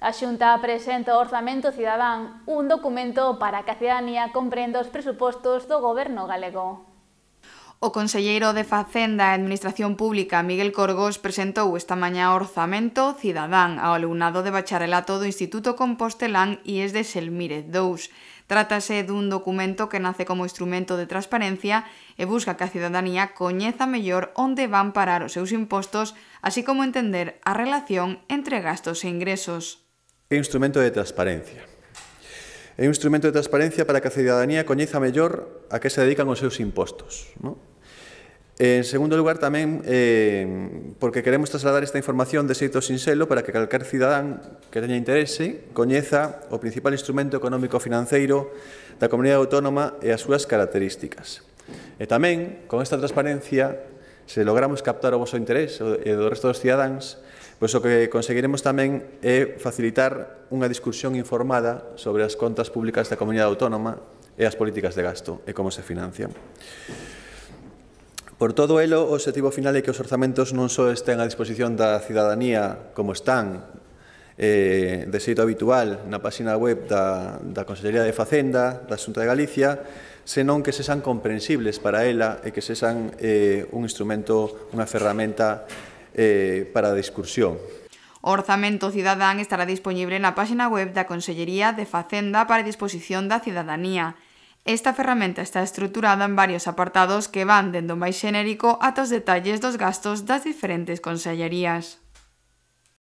A Xunta presenta o Orzamento Cidadán, un documento para que a cidadanía comprenda os presupostos do goberno galego. O conselleiro de Facenda e Administración Pública, Miguel Corgos, presentou esta mañá o Orzamento Cidadán ao alumnado de bacharelato do Instituto Compostelán es de Selmírez 2. Trátase dun documento que nace como instrumento de transparencia e busca que a cidadanía coñeza mellor onde van parar os seus impostos, así como entender a relación entre gastos e ingresos é un instrumento de transparencia. É un instrumento de transparencia para que a cidadanía coñeza mellor a que se dedican os seus impostos. ¿no? En segundo lugar, tamén, eh, porque queremos trasladar esta información de xeito sinxelo para que calcar cidadán que teña interese coñeza o principal instrumento económico-financeiro da comunidade autónoma e as súas características. E tamén, con esta transparencia, se logramos captar o vosso interés e do resto dos cidadáns, Pois o que conseguiremos tamén é facilitar unha discusión informada sobre as contas públicas da comunidade autónoma e as políticas de gasto e como se financian. Por todo elo, o objetivo final é que os orzamentos non só estén a disposición da cidadanía como están eh, de xeito habitual na página web da, da Consellería de Facenda, da Xunta de Galicia, senón que sexan comprensibles para ela e que sexan eh, un instrumento, unha ferramenta eh, para a discursión. O Orzamento Cidadán estará dispoñible na páxina web da Consellería de Facenda para disposición da cidadanía. Esta ferramenta está estruturada en varios apartados que van dendo máis xenérico ata os detalles dos gastos das diferentes consellerías.